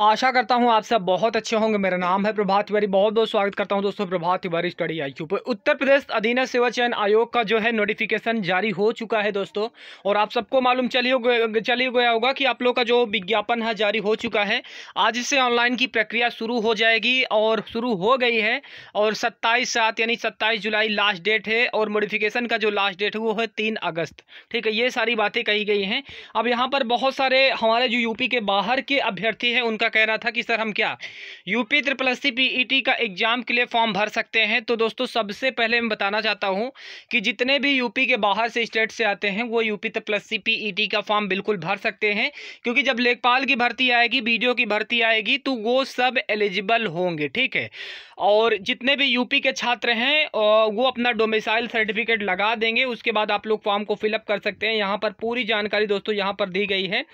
आशा करता हूं आप सब बहुत अच्छे होंगे मेरा नाम है प्रभात तिवारी बहुत बहुत स्वागत करता हूं दोस्तों Prabhat Tiwari study I Q पर उत्तर प्रदेश अधीन सेवा चयन आयोग का जो है नोटिफिकेशन जारी हो चुका है दोस्तों और आप सबको मालूम चली चली गया होगा कि आप लोग का जो विज्ञापन है जारी हो चुका है आज से ऑनलाइन की प्रक्रिया शुरू हो जाएगी और शुरू हो गई है और सत्ताईस सात यानी सत्ताईस जुलाई लास्ट डेट है और नोटिफिकेशन का जो लास्ट डेट है वो है तीन अगस्त ठीक है ये सारी बातें कही गई हैं अब यहाँ पर बहुत सारे हमारे जो यूपी के बाहर के अभ्यर्थी हैं उनका रहा था कि सर हम क्या यूपी त्रिपल सी पी का एग्ज़ाम के लिए फॉर्म भर सकते हैं तो दोस्तों सबसे पहले मैं बताना चाहता हूँ कि जितने भी यूपी के बाहर से स्टेट से आते हैं वो यूपी त्रिपल सी पी का फॉर्म बिल्कुल भर सकते हैं क्योंकि जब लेखपाल की भर्ती आएगी बी की भर्ती आएगी तो वो सब एलिजिबल होंगे ठीक है और जितने भी यूपी के छात्र हैं वो अपना डोमिसाइल सर्टिफिकेट लगा देंगे उसके बाद आप लोग फॉर्म को फिलअप कर सकते हैं यहाँ पर पूरी जानकारी दोस्तों यहाँ पर दी गई है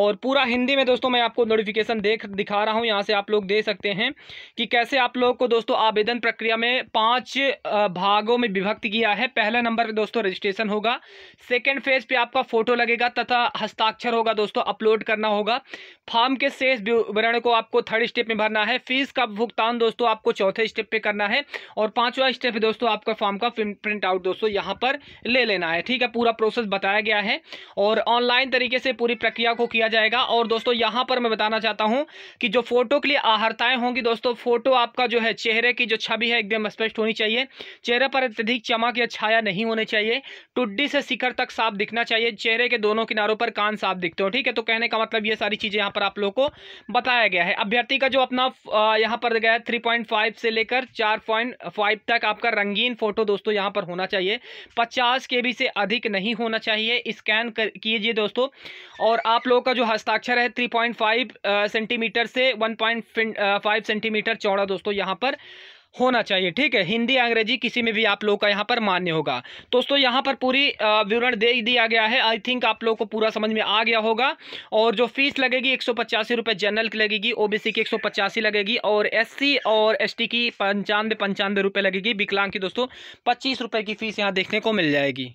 और पूरा हिंदी में दोस्तों मैं आपको नोटिफिकेशन दे देख दिखा रहा हूँ यहाँ से आप लोग दे सकते हैं कि कैसे आप लोगों को दोस्तों आवेदन प्रक्रिया में पाँच भागों में विभक्त किया है पहला नंबर पर दोस्तों रजिस्ट्रेशन होगा सेकेंड फेज पर आपका फ़ोटो लगेगा तथा हस्ताक्षर होगा दोस्तों अपलोड करना होगा फॉर्म के शेष विवरण को आपको थर्ड स्टेप में भरना है फीस का भुगतान दोस्तों आपको चौथे स्टेप पर करना है और पांचवा स्टेप दोस्तों आपका फॉर्म का प्रिंट आउट दोस्तों यहाँ पर ले लेना है ठीक है पूरा प्रोसेस बताया गया है और ऑनलाइन तरीके से पूरी प्रक्रिया को किया जाएगा और दोस्तों यहाँ पर मैं बताना चाहता हूँ हूँ कि जो फोटो के लिए आहरताएं होंगी दोस्तों फोटो आपका जो है चेहरे की जो छवि है एकदम स्पष्ट होनी चाहिए चेहरे पर अत्यधिक चमक या छाया नहीं होनी चाहिए टुड्डी से शिखर तक साफ दिखना चाहिए चेहरे के दोनों किनारों पर कान साफ दिखते हो ठीक है तो कहने का मतलब ये सारी चीज़ें यहाँ पर आप लोग को बताया गया है अभ्यर्थी का जो अपना यहाँ पर गया थ्री से लेकर चार तक आपका रंगीन फोटो दोस्तों यहाँ पर होना चाहिए पचास के से अधिक नहीं होना चाहिए स्कैन कीजिए दोस्तों और आप लोगों का जो हस्ताक्षर है three point five centi centimetre से वन पॉइंट फाइव सेंटीमीटर चौड़ा दोस्तों यहाँ पर होना चाहिए ठीक है हिंदी अंग्रेजी किसी में भी आप लोगों का यहाँ पर मान्य होगा दोस्तों यहाँ पर पूरी विवरण दे दिया गया है आई थिंक आप लोगों को पूरा समझ में आ गया होगा और जो फीस लगेगी एक सौ जनरल की लगेगी ओबीसी की एक लगेगी और एससी और एसटी की पंचानवे पंचानवे रुपये लगेगी विकलांग की दोस्तों पच्चीस की फीस यहाँ देखने को मिल जाएगी